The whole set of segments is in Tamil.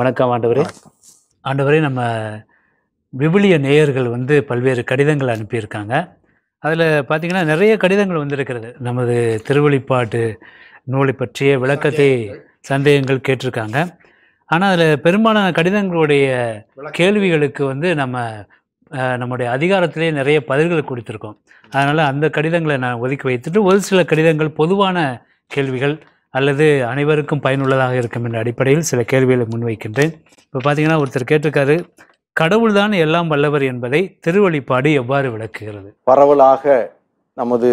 வணக்கம் ஆண்டவரே ஆண்டவரே நம்ம விபிலிய நேயர்கள் வந்து பல்வேறு கடிதங்கள் அனுப்பியிருக்காங்க அதில் பார்த்தீங்கன்னா நிறைய கடிதங்கள் வந்திருக்கிறது நமது திருவழிப்பாட்டு நூலை பற்றிய விளக்கத்தை சந்தேகங்கள் கேட்டிருக்காங்க ஆனால் அதில் பெரும்பாலான கடிதங்களுடைய கேள்விகளுக்கு வந்து நம்ம நம்முடைய அதிகாரத்திலே நிறைய பதில்கள் கொடுத்துருக்கோம் அதனால் அந்த கடிதங்களை நான் ஒதுக்கி வைத்துட்டு ஒரு சில கடிதங்கள் பொதுவான கேள்விகள் அல்லது அனைவருக்கும் பயனுள்ளதாக இருக்கும் என்ற அடிப்படையில் சில கேள்விகளை முன்வைக்கின்றேன் இப்போ பார்த்தீங்கன்னா ஒருத்தர் கேட்டிருக்காரு கடவுள்தான் எல்லாம் வல்லவர் என்பதை திருவழிப்பாடு எவ்வாறு விளக்குகிறது பரவலாக நமது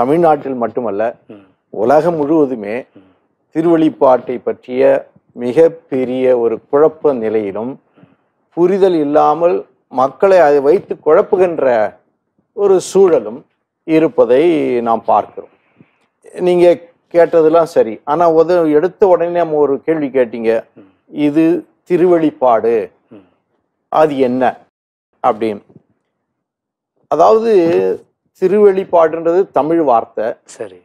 தமிழ்நாட்டில் மட்டுமல்ல உலகம் முழுவதுமே திருவழிப்பாட்டை பற்றிய மிக பெரிய ஒரு குழப்ப நிலையிலும் புரிதல் இல்லாமல் மக்களை அதை வைத்து குழப்புகின்ற ஒரு சூழலும் இருப்பதை நாம் பார்க்கிறோம் நீங்கள் கேட்டதெல்லாம் சரி ஆனால் உத எடுத்த உடனே நம்ம ஒரு கேள்வி கேட்டீங்க இது திருவெளிப்பாடு அது என்ன அப்படின்னு அதாவது திருவெளிப்பாடுன்றது தமிழ் வார்த்தை சரி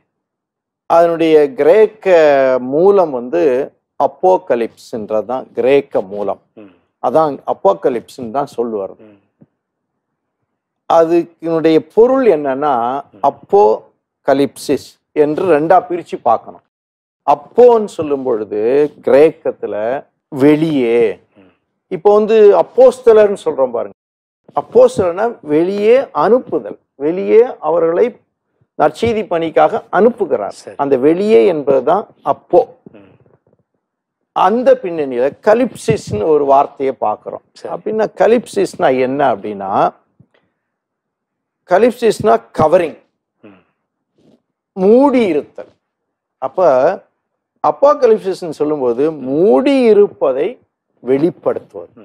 அதனுடைய கிரேக்க மூலம் வந்து அப்போகலிப்ஸ்ன்றது தான் கிரேக்க மூலம் அதான் அப்போகலிப்ஸ்ன்னு தான் சொல்லுவார் அதுக்கினுடைய பொருள் என்னன்னா அப்போ கலிப்சிஸ் என்று ரெண்டா பிரித்து பார்க்கணும் அப்போன்னு சொல்லும் பொழுது கிரேக்கத்தில் வெளியே இப்போ வந்து அப்போஸ்தலர்னு சொல்கிறோம் பாருங்க அப்போஸ்தலர்னா வெளியே அனுப்புதல் வெளியே அவர்களை நற்செய்தி பணிக்காக அனுப்புகிறார் அந்த வெளியே என்பதுதான் அப்போ அந்த பின்னணியில கலிப்சிஸ்ன்னு ஒரு வார்த்தையை பார்க்குறோம் அப்படின்னா கலிப்சிஸ்னா என்ன அப்படின்னா கலிப்சிஸ்னா கவரிங் மூடி இருத்தல் அப்ப அப்பா கலிபிசேஷன் சொல்லும்போது மூடி இருப்பதை வெளிப்படுத்துவது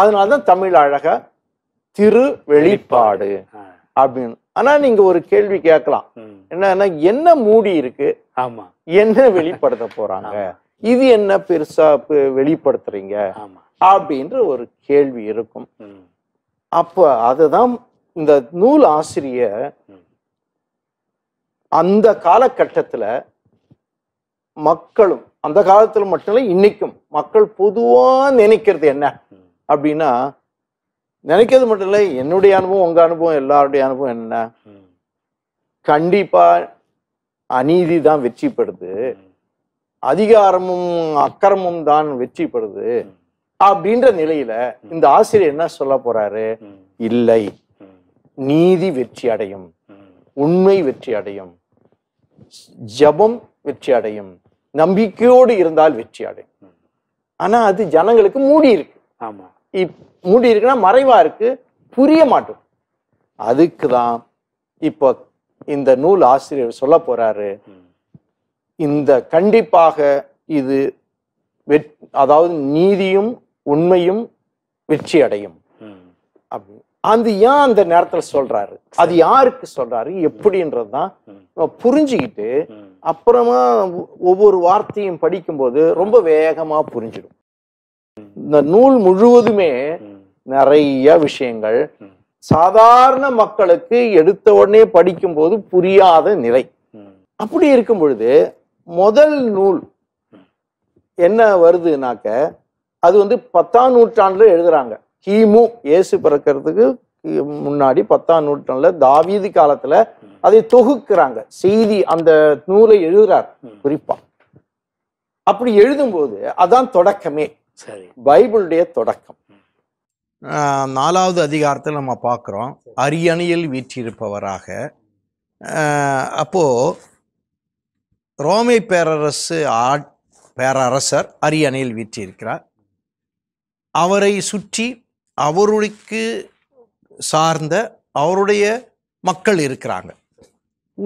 அதனால்தான் தமிழ் அழகா திரு வெளிப்பாடு அப்படின்னு ஆனா நீங்க ஒரு கேள்வி கேட்கலாம் என்னன்னா என்ன மூடி இருக்கு ஆமா என்ன வெளிப்படுத்த போறாங்க இது என்ன பெருசா வெளிப்படுத்துறீங்க அப்படின்ற ஒரு கேள்வி இருக்கும் அப்ப அதுதான் இந்த நூல் ஆசிரியர் அந்த காலகட்டத்தில் மக்களும் அந்த காலத்தில் மட்டும் இன்னைக்கும் மக்கள் பொதுவாக நினைக்கிறது என்ன அப்படின்னா நினைக்கிறது மட்டும் இல்லை என்னுடைய அனுபவம் உங்கள் அனுபவம் எல்லாருடைய அனுபவம் என்ன கண்டிப்பாக அநீதி தான் வெற்றி பெறுது அதிகாரமும் அக்கிரமும் தான் வெற்றி பெறுது அப்படின்ற நிலையில இந்த ஆசிரியர் என்ன சொல்ல போறாரு இல்லை நீதி வெற்றி அடையும் உண்மை வெற்றி அடையும் ஜபம் வெற்றி அடையும் நம்பிக்கையோடு இருந்தால் வெற்றி அடையும் ஆனா அது ஜனங்களுக்கு மூடி இருக்கு ஆமா மூடி இருக்குன்னா மறைவா இருக்கு புரிய மாட்டோம் அதுக்கு தான் இப்போ இந்த நூல் ஆசிரியர் சொல்ல போறாரு இந்த கண்டிப்பாக இது அதாவது நீதியும் உண்மையும் வெற்றி அடையும் அப்படி அது ஏன் அந்த நேரத்துல சொல்றாரு அது யாருக்கு சொல்றாரு எப்படின்றது தான் புரிஞ்சுக்கிட்டு அப்புறமா ஒவ்வொரு வார்த்தையும் படிக்கும்போது ரொம்ப வேகமா புரிஞ்சிடும் இந்த நூல் முழுவதுமே நிறைய விஷயங்கள் சாதாரண மக்களுக்கு எடுத்த உடனே படிக்கும் போது புரியாத நிலை அப்படி இருக்கும் பொழுது முதல் நூல் என்ன வருதுனாக்க அது வந்து பத்தாம் நூற்றாண்டுல எழுதுறாங்க கிமு இயேசு பிறக்கிறதுக்கு முன்னாடி பத்தாம் நூற்றாண்டுல தாவீதி காலத்துல அதை தொகுக்கிறாங்க செய்தி அந்த நூலை எழுதுறார் குறிப்பா அப்படி எழுதும்போது அதான் தொடக்கமே சரி பைபிளுடைய தொடக்கம் நாலாவது அதிகாரத்தில் நம்ம பார்க்குறோம் அரியணையில் வீற்றிருப்பவராக அப்போது ரோமை பேரரசு ஆ பேரரசர் அரியணையில் வீற்றிருக்கிறார் அவரை சுற்றி அவருக்கு சார்ந்த அவருடைய மக்கள் இருக்கிறாங்க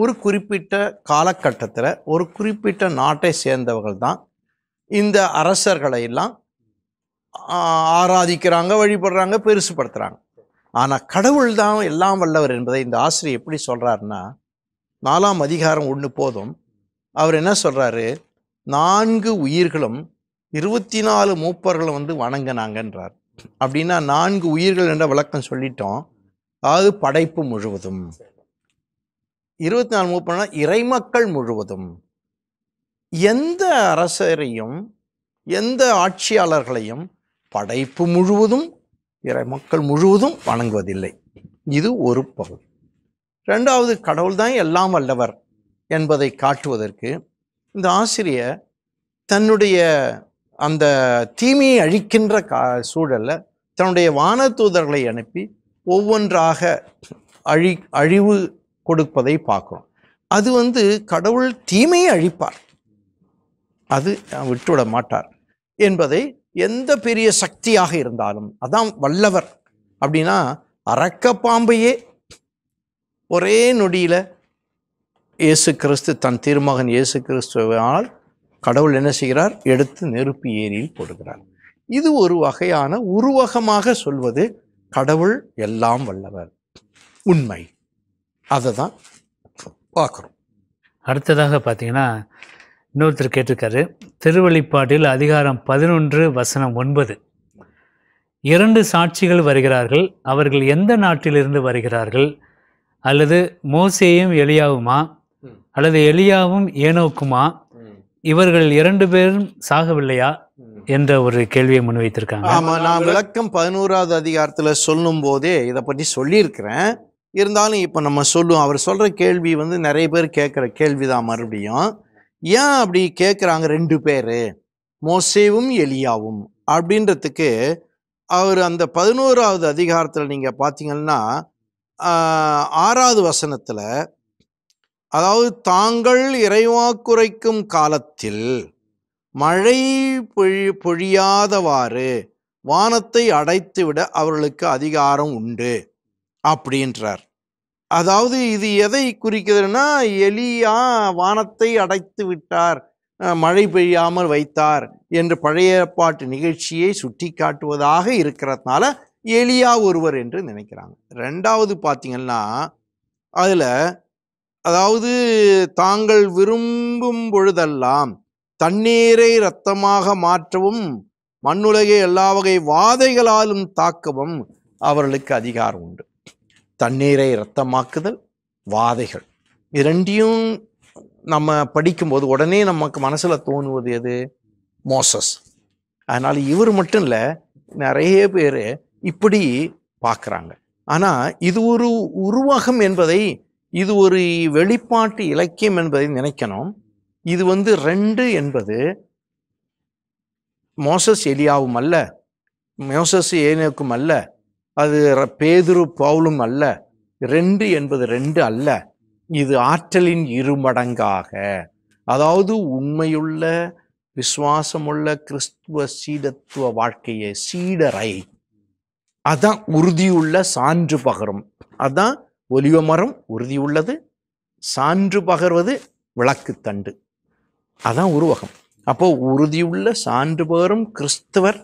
ஒரு குறிப்பிட்ட காலகட்டத்தில் ஒரு குறிப்பிட்ட நாட்டை சேர்ந்தவர்கள் தான் இந்த அரசர்களை எல்லாம் ஆராதிக்கிறாங்க வழிபடுறாங்க பெருசுப்படுத்துகிறாங்க ஆனால் கடவுள் தான் எல்லாம் வல்லவர் என்பதை இந்த ஆசிரியர் எப்படி சொல்கிறாருன்னா நாலாம் அதிகாரம் ஒன்று போதும் அவர் என்ன சொல்கிறாரு நான்கு உயிர்களும் இருபத்தி நாலு மூப்பர்களும் வந்து வணங்கினாங்கன்றார் அப்படின்னா நான்கு உயிர்கள் என்ற விளக்கம் சொல்லிட்டோம் அதாவது படைப்பு முழுவதும் இருபத்தி நாலு முப்பதுனா இறைமக்கள் முழுவதும் எந்த அரசரையும் எந்த ஆட்சியாளர்களையும் படைப்பு முழுவதும் இறை மக்கள் முழுவதும் வணங்குவதில்லை இது ஒரு பகுதி ரெண்டாவது கடவுள்தான் எல்லாம் வல்லவர் என்பதை காட்டுவதற்கு இந்த ஆசிரியர் தன்னுடைய அந்த தீமையை அழிக்கின்ற கா சூழலில் தன்னுடைய வானதூதர்களை அனுப்பி ஒவ்வொன்றாக அழி அழிவு கொடுப்பதை பார்க்குறோம் அது வந்து கடவுள் தீமையை அழிப்பார் அது விட்டுவிட மாட்டார் என்பதை எந்த பெரிய சக்தியாக இருந்தாலும் அதான் வல்லவர் அப்படின்னா அரக்க பாம்பையே ஒரே நொடியில் இயேசு கிறிஸ்து தன் திருமகன் இயேசு கிறிஸ்துவால் கடவுள் என்ன செய்கிறார் எடுத்து நெருப்பு ஏரியில் போடுகிறார் இது ஒரு வகையான உருவகமாக சொல்வது கடவுள் எல்லாம் வல்லவர் உண்மை அதை தான் பார்க்குறோம் அடுத்ததாக பார்த்தீங்கன்னா இன்னொருத்தர் கேட்டிருக்காரு திருவழிப்பாட்டில் அதிகாரம் பதினொன்று வசனம் ஒன்பது இரண்டு சாட்சிகள் வருகிறார்கள் அவர்கள் எந்த நாட்டிலிருந்து வருகிறார்கள் அல்லது மோசேயும் எளியாவுமா அல்லது எளியாவும் ஏனோக்குமா இவர்கள் இரண்டு பேரும் சாகவில்லையா என்ற ஒரு கேள்வியை முன்வைத்திருக்காங்க ஆமா நான் விளக்கம் பதினோராவது அதிகாரத்துல சொல்லும் போதே இதை பற்றி சொல்லியிருக்கிறேன் இருந்தாலும் இப்போ நம்ம சொல்லுவோம் அவர் சொல்ற கேள்வி வந்து நிறைய பேர் கேட்குற கேள்விதான் மறுபடியும் ஏன் அப்படி கேட்குறாங்க ரெண்டு பேர் மோசேவும் எலியாவும் அப்படின்றதுக்கு அவர் அந்த பதினோராவது அதிகாரத்தில் நீங்கள் பார்த்தீங்கன்னா ஆறாவது வசனத்தில் அதாவது தாங்கள் இறைவாக்குறைக்கும் காலத்தில் மழை பொழி பொழியாதவாறு வானத்தை அடைத்துவிட அவர்களுக்கு அதிகாரம் உண்டு அப்படின்றார் அதாவது இது எதை குறிக்கிறதுனா எலியா வானத்தை அடைத்து விட்டார் மழை பெய்யாமல் வைத்தார் என்று பழைய பாட்டு நிகழ்ச்சியை சுட்டி காட்டுவதாக இருக்கிறதுனால எலியா ஒருவர் என்று நினைக்கிறாங்க ரெண்டாவது பார்த்தீங்கன்னா அதில் அதாவது தாங்கள் விரும்பும் பொழுதெல்லாம் தண்ணீரை இரத்தமாக மாற்றவும் மண்ணுலகை எல்லா வகை வாதைகளாலும் தாக்கவும் அவர்களுக்கு அதிகாரம் உண்டு தண்ணீரை இரத்தமாக்குதல் வாதைகள் இரண்டையும் நம்ம படிக்கும்போது உடனே நமக்கு மனசில் தோணுவது எது மோசஸ் அதனால் இவர் மட்டும் இல்லை நிறைய பேர் இப்படி பார்க்குறாங்க ஆனால் இது ஒரு உருவகம் என்பதை இது ஒரு வெளிப்பாட்டு இலக்கியம் என்பதை நினைக்கணும் இது வந்து ரெண்டு என்பது மோசஸ் எலியாவும் அல்ல மோசஸ் ஏனோக்கும் அல்ல அது பேதுரு பவுலும் அல்ல ரெண்டு என்பது ரெண்டு அல்ல இது ஆற்றலின் இருமடங்காக அதாவது உண்மையுள்ள விசுவாசமுள்ள கிறிஸ்துவ சீடத்துவ வாழ்க்கையை சீடரை அதான் உறுதியுள்ள சான்று பகரும் அதான் ஒலிவ மரம் உறுதி உள்ளது சான்று பகர்வது விளக்குத்தண்டு அதான் உருவகம் அப்போ உறுதியுள்ள சான்று பகரும் கிறிஸ்தவர்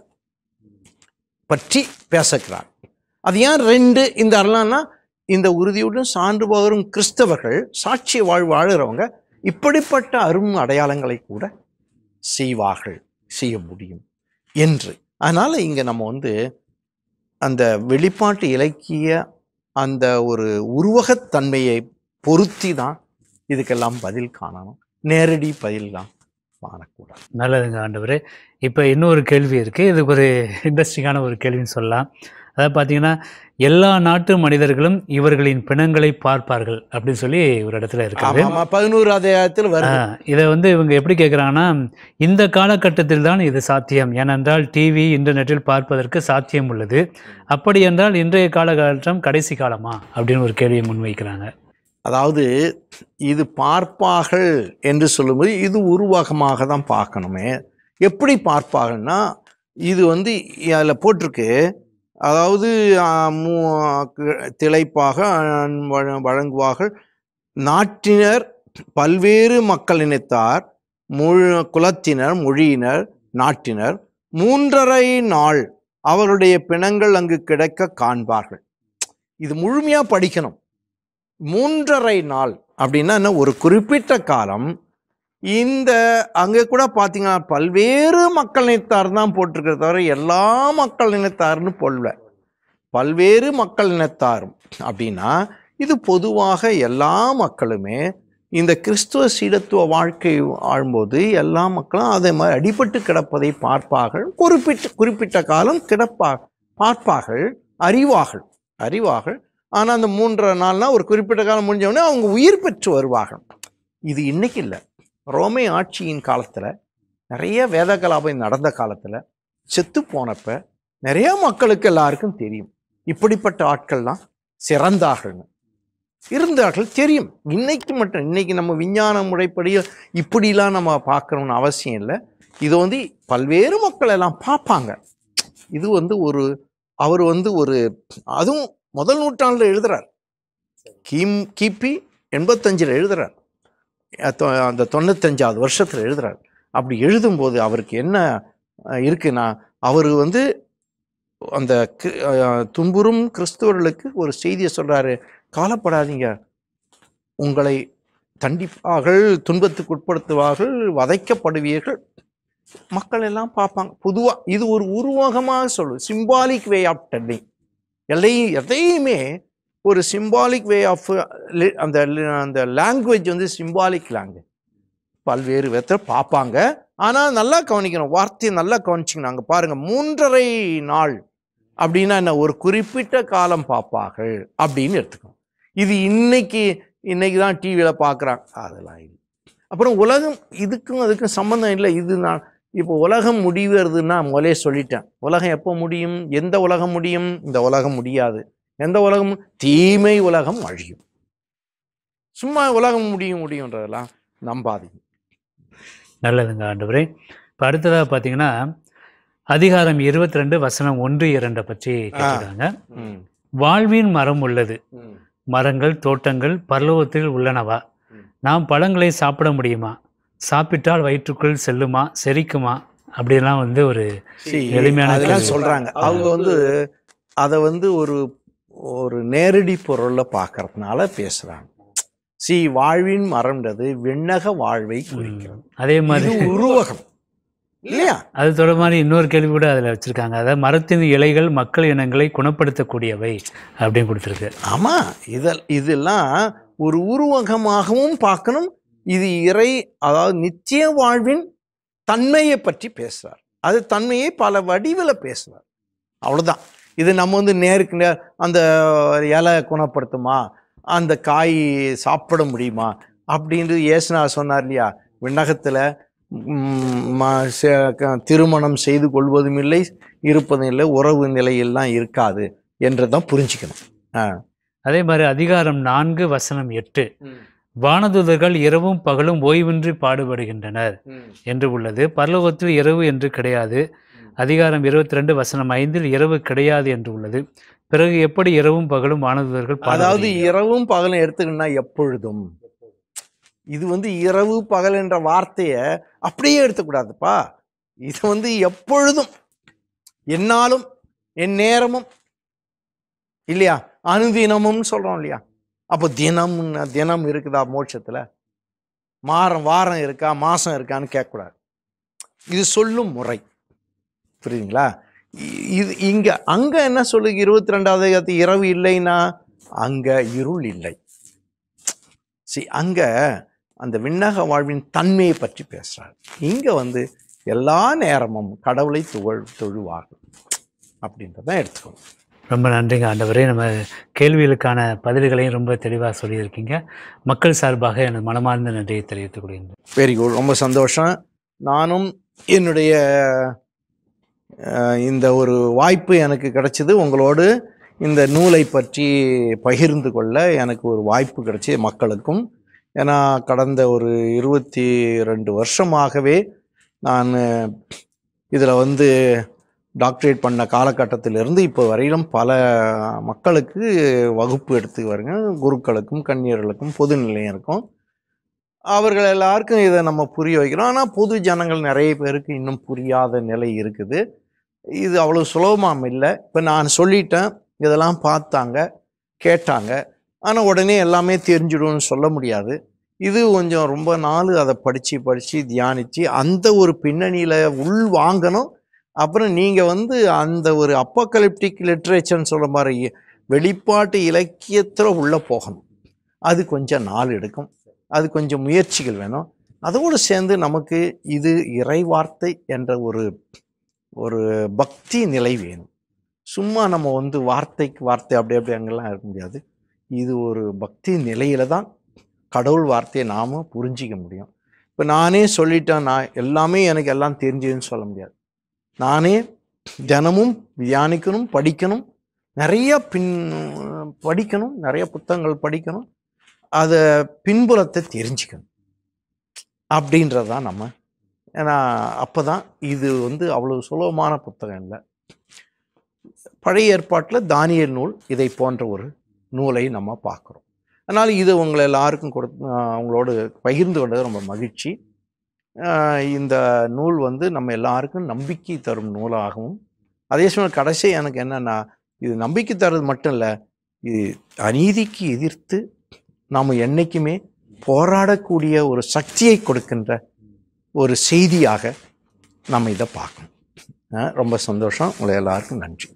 பற்றி பேசுகிறார் அது ஏன் ரெண்டு இந்த அருளான்னா இந்த உறுதியுடன் சான்று பகரும் கிறிஸ்தவர்கள் சாட்சி வாழ் வாழ்கிறவங்க இப்படிப்பட்ட அரும் அடையாளங்களை கூட செய்வார்கள் செய்ய முடியும் என்று அதனால் இங்கே நம்ம வந்து அந்த வெளிப்பாட்டு இலக்கிய அந்த ஒரு உருவகத்தன்மையை பொருத்தி தான் இதுக்கெல்லாம் பதில் காணணும் நேரடி பதில் தான் காணக்கூடாது நல்லதுங்க ஆண்டவர் இப்போ இன்னொரு கேள்வி இருக்குது இது ஒரு இன்ட்ரெஸ்டிங்கான ஒரு கேள்வின்னு சொல்லலாம் அதாவது பார்த்திங்கன்னா எல்லா நாட்டு மனிதர்களும் இவர்களின் பிணங்களை பார்ப்பார்கள் அப்படின்னு சொல்லி ஒரு இடத்துல இருக்குது வர இதை வந்து இவங்க எப்படி கேட்குறாங்கன்னா இந்த காலகட்டத்தில் தான் இது சாத்தியம் ஏனென்றால் டிவி இன்டர்நெட்டில் பார்ப்பதற்கு சாத்தியம் உள்ளது அப்படி என்றால் இன்றைய காலகட்டம் கடைசி காலமா அப்படின்னு ஒரு கேள்வியை முன்வைக்கிறாங்க அதாவது இது பார்ப்பார்கள் என்று சொல்லும்போது இது உருவாகமாக தான் பார்க்கணுமே எப்படி பார்ப்பார்கள்னா இது வந்து அதில் போட்டிருக்கு அதாவது திளைப்பாக வழங்குவார்கள் நாட்டினர் பல்வேறு மக்கள் இனத்தார் மொழி குலத்தினர் மொழியினர் நாட்டினர் மூன்றரை நாள் அவருடைய பிணங்கள் அங்கு கிடைக்க காண்பார்கள் இது முழுமையாக படிக்கணும் மூன்றரை நாள் அப்படின்னா என்ன ஒரு குறிப்பிட்ட காலம் இந்த அங்கே கூட பார்த்தீங்கன்னா பல்வேறு மக்கள் இனத்தார் தான் போட்டிருக்கிற தவிர எல்லா மக்கள் இனத்தார்னு போடல பல்வேறு மக்கள் இனத்தாரும் அப்படின்னா இது பொதுவாக எல்லா மக்களுமே இந்த கிறிஸ்துவ சீடத்துவ வாழ்க்கை ஆழும்போது எல்லா மக்களும் அதே மாதிரி அடிபட்டு கிடப்பதை பார்ப்பார்கள் குறிப்பிட்ட குறிப்பிட்ட காலம் கிடப்பா பார்ப்பார்கள் அறிவார்கள் அறிவார்கள் ஆனால் அந்த மூன்றரை நாள்னால் ஒரு குறிப்பிட்ட காலம் முடிஞ்சவொடனே அவங்க உயிர் பெற்று வருவார்கள் இது இன்னைக்கு இல்லை ரோமை ஆட்சியின் காலத்தில் நிறைய வேத கலாபம் நடந்த காலத்தில் செத்து போனப்ப நிறைய மக்களுக்கு எல்லாருக்கும் தெரியும் இப்படிப்பட்ட ஆட்கள்லாம் சிறந்தார்கள்னு இருந்தார்கள் தெரியும் இன்னைக்கு மட்டும் இன்னைக்கு நம்ம விஞ்ஞான முறைப்படியில் இப்படிலாம் நம்ம பார்க்கணும்னு அவசியம் இல்லை இது வந்து பல்வேறு மக்கள் எல்லாம் பார்ப்பாங்க இது வந்து ஒரு அவர் வந்து ஒரு அதுவும் முதல் நூற்றாண்டில் எழுதுறார் கிம் கிபி எண்பத்தஞ்சில் எழுதுறார் அந்த தொண்ணூத்தஞ்சாவது வருஷத்தில் எழுதுறாரு அப்படி எழுதும்போது அவருக்கு என்ன இருக்குன்னா அவர் வந்து அந்த துன்புறும் கிறிஸ்துவர்களுக்கு ஒரு செய்தியை சொல்கிறாரு காலப்படாதீங்க உங்களை தண்டிப்பார்கள் துன்பத்துக்கு உட்படுத்துவார்கள் வதைக்கப்படுவீர்கள் மக்கள் எல்லாம் பார்ப்பாங்க பொதுவாக இது ஒரு உருவகமாக சொல்லு சிம்பாலிக் வே ஆஃப் டெல்லிங் எல்லையும் எதையுமே ஒரு சிம்பாலிக் வே ஆஃப் அந்த அந்த லாங்குவேஜ் வந்து சிம்பாலிக் லாங்குவேஜ் பல்வேறு விதத்தில் பார்ப்பாங்க ஆனால் நல்லா கவனிக்கணும் வார்த்தையை நல்லா கவனிச்சிங்க நாங்கள் பாருங்கள் மூன்றரை நாள் அப்படின்னா என்ன ஒரு குறிப்பிட்ட காலம் பார்ப்பார்கள் அப்படின்னு எடுத்துக்கணும் இது இன்னைக்கு இன்னைக்கு தான் டிவியில் பார்க்குறாங்க அதெல்லாம் இல்லை அப்புறம் உலகம் இதுக்கும் அதுக்கும் சம்மந்தம் இல்லை இது நான் இப்போ உலகம் முடிவுறதுன்னா முதலே சொல்லிட்டேன் உலகம் எப்போ முடியும் எந்த உலகம் முடியும் இந்த உலகம் முடியாது எந்த உலகம் தீமை உலகம் அழியும் சும்மா உலகம் முடியும் முடியும்ன்றதெல்லாம் நம்பாதீங்க நல்லதுங்க ஆண்டவரே இப்போ அடுத்ததாக பார்த்தீங்கன்னா அதிகாரம் இருபத்தி ரெண்டு வசனம் ஒன்று இரண்டை பற்றி கேட்குறாங்க வாழ்வின் மரம் உள்ளது மரங்கள் தோட்டங்கள் பல்லவத்தில் உள்ளனவா நாம் பழங்களை சாப்பிட முடியுமா சாப்பிட்டால் வயிற்றுக்குள் செல்லுமா செரிக்குமா அப்படிலாம் வந்து ஒரு எளிமையான சொல்றாங்க அவங்க வந்து அதை வந்து ஒரு ஒரு நேரடி பொருளில் பார்க்கறதுனால பேசுகிறாங்க சி வாழ்வின் மரம்ன்றது விண்ணக வாழ்வை குறிக்கிறது அதே மாதிரி உருவகம் இல்லையா அது தொடர்பான இன்னொரு கேள்வி கூட அதில் வச்சுருக்காங்க அதாவது மரத்தின் இலைகள் மக்கள் இனங்களை குணப்படுத்தக்கூடியவை அப்படின்னு கொடுத்துருக்கு ஆமாம் இதில் இதெல்லாம் ஒரு உருவகமாகவும் பார்க்கணும் இது இறை அதாவது நித்திய வாழ்வின் தன்மையை பற்றி பேசுகிறார் அது தன்மையை பல வடிவில் பேசுகிறார் அவ்வளோதான் இது நம்ம வந்து நேருக்கு நேர் அந்த இலை குணப்படுத்துமா அந்த காய் சாப்பிட முடியுமா அப்படின்றது ஏசுனா சொன்னார் இல்லையா விண்ணகத்தில் திருமணம் செய்து கொள்வதும் இல்லை இருப்பதும் இல்லை உறவு நிலையெல்லாம் இருக்காது என்றதான் புரிஞ்சுக்கணும் அதே மாதிரி அதிகாரம் நான்கு வசனம் எட்டு வானதுதர்கள் இரவும் பகலும் ஓய்வின்றி பாடுபடுகின்றனர் என்று உள்ளது பரலோகத்தில் இரவு என்று கிடையாது அதிகாரம் இருபத்தி ரெண்டு வசனம் ஐந்தில் இரவு கிடையாது என்று உள்ளது பிறகு எப்படி இரவும் பகலும் ஆனந்தர்கள் அதாவது இரவும் பகலும் எடுத்துக்கணும்னா எப்பொழுதும் இது வந்து இரவு பகல் என்ற வார்த்தையை அப்படியே எடுத்துக்கூடாதுப்பா இது வந்து எப்பொழுதும் என்னாலும் என் நேரமும் இல்லையா அனுதினமும் சொல்கிறோம் இல்லையா அப்போ தினம்னா தினம் இருக்குதா மோட்சத்தில் மாறம் வாரம் இருக்கா மாதம் இருக்கான்னு கேட்கக்கூடாது இது சொல்லும் முறை புரியுதுங்களா இது இங்கே அங்கே என்ன சொல்லுங்க இருபத்தி ரெண்டாவது அதிகாரத்து இரவு இல்லைன்னா அங்கே இருள் இல்லை சரி அங்கே அந்த விண்ணக வாழ்வின் தன்மையை பற்றி பேசுகிறார் இங்கே வந்து எல்லா நேரமும் கடவுளை துகள் தொழுவாகும் அப்படின்றத எடுத்துக்கணும் ரொம்ப நன்றிங்க ஆண்டவரே நம்ம கேள்விகளுக்கான பதில்களையும் ரொம்ப தெளிவாக சொல்லியிருக்கீங்க மக்கள் சார்பாக எனக்கு மனமார்ந்த நன்றியை தெரிவித்துக் கொள்கின்றேன் வெரி குட் ரொம்ப சந்தோஷம் நானும் என்னுடைய இந்த ஒரு வாய்ப்பு எனக்கு கிடைச்சது உங்களோடு இந்த நூலை பற்றி பகிர்ந்து கொள்ள எனக்கு ஒரு வாய்ப்பு கிடைச்சி மக்களுக்கும் ஏன்னா கடந்த ஒரு இருபத்தி ரெண்டு வருஷமாகவே நான் இதில் வந்து டாக்டரேட் பண்ண காலகட்டத்திலிருந்து இப்போ வரையிலும் பல மக்களுக்கு வகுப்பு எடுத்து வருங்க குருக்களுக்கும் கன்னியர்களுக்கும் பொது நிலையம் இருக்கும் அவர்கள் எல்லாருக்கும் இதை நம்ம புரிய வைக்கிறோம் ஆனால் பொது ஜனங்கள் நிறைய பேருக்கு இன்னும் புரியாத நிலை இருக்குது இது அவ்வளோ சுலபமாக இல்லை இப்போ நான் சொல்லிட்டேன் இதெல்லாம் பார்த்தாங்க கேட்டாங்க ஆனால் உடனே எல்லாமே தெரிஞ்சிடும்னு சொல்ல முடியாது இது கொஞ்சம் ரொம்ப நாள் அதை படித்து படித்து தியானித்து அந்த ஒரு பின்னணியில் உள் வாங்கணும் அப்புறம் நீங்கள் வந்து அந்த ஒரு அப்போகலிப்டிக் லிட்ரேச்சர்னு சொல்கிற மாதிரி வெளிப்பாட்டு இலக்கியத்தில் உள்ளே போகணும் அது கொஞ்சம் நாள் எடுக்கும் அது கொஞ்சம் முயற்சிகள் வேணும் அதோடு சேர்ந்து நமக்கு இது இறைவார்த்தை என்ற ஒரு ஒரு பக்தி நிலை வேணும் சும்மா நம்ம வந்து வார்த்தைக்கு வார்த்தை அப்படி அப்படி அங்கெல்லாம் இருக்க முடியாது இது ஒரு பக்தி நிலையில தான் கடவுள் வார்த்தையை நாம் புரிஞ்சிக்க முடியும் இப்போ நானே சொல்லிட்டேன் நான் எல்லாமே எனக்கு எல்லாம் தெரிஞ்சதுன்னு சொல்ல முடியாது நானே தினமும் தியானிக்கணும் படிக்கணும் நிறைய பின் படிக்கணும் நிறைய புத்தகங்கள் படிக்கணும் அதை பின்புலத்தை தெரிஞ்சுக்கணும் அப்படின்றது தான் நம்ம ஏன்னா அப்போ தான் இது வந்து அவ்வளோ சுலபமான புத்தகம் இல்லை பழைய ஏற்பாட்டில் தானியல் நூல் இதை போன்ற ஒரு நூலை நம்ம பார்க்குறோம் அதனால் இது உங்களை எல்லாருக்கும் கொடு உங்களோடு பகிர்ந்து கொண்டது ரொம்ப மகிழ்ச்சி இந்த நூல் வந்து நம்ம எல்லாருக்கும் நம்பிக்கை தரும் நூலாகவும் அதே சமயம் கடைசி எனக்கு என்னென்னா இது நம்பிக்கை தர்றது மட்டும் இல்லை இது அநீதிக்கு எதிர்த்து நாம் என்றைக்குமே போராடக்கூடிய ஒரு சக்தியை கொடுக்கின்ற ஒரு செய்தியாக நம்ம இதை பார்க்கணும் ரொம்ப சந்தோஷம் உங்களை எல்லாருக்கும் நன்றி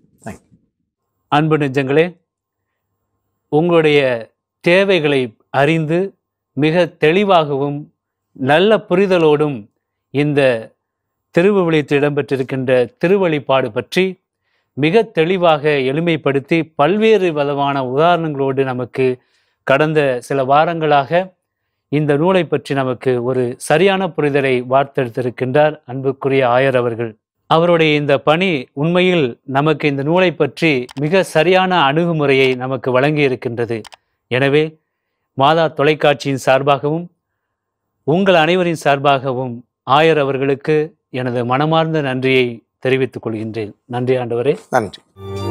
அன்பு நெஞ்சங்களே உங்களுடைய தேவைகளை அறிந்து மிக தெளிவாகவும் நல்ல புரிதலோடும் இந்த திருவுவிழித்து இடம்பெற்றிருக்கின்ற திருவழிப்பாடு பற்றி மிக தெளிவாக எளிமைப்படுத்தி பல்வேறு விதமான உதாரணங்களோடு நமக்கு கடந்த சில வாரங்களாக இந்த நூலை பற்றி நமக்கு ஒரு சரியான புரிதலை வார்த்தெடுத்திருக்கின்றார் அன்புக்குரிய ஆயர் அவர்கள் அவருடைய இந்த பணி உண்மையில் நமக்கு இந்த நூலை பற்றி மிக சரியான அணுகுமுறையை நமக்கு வழங்கி இருக்கின்றது எனவே மாதா தொலைக்காட்சியின் சார்பாகவும் உங்கள் அனைவரின் சார்பாகவும் ஆயர் அவர்களுக்கு எனது மனமார்ந்த நன்றியை தெரிவித்துக் கொள்கின்றேன் நன்றி ஆண்டவரே நன்றி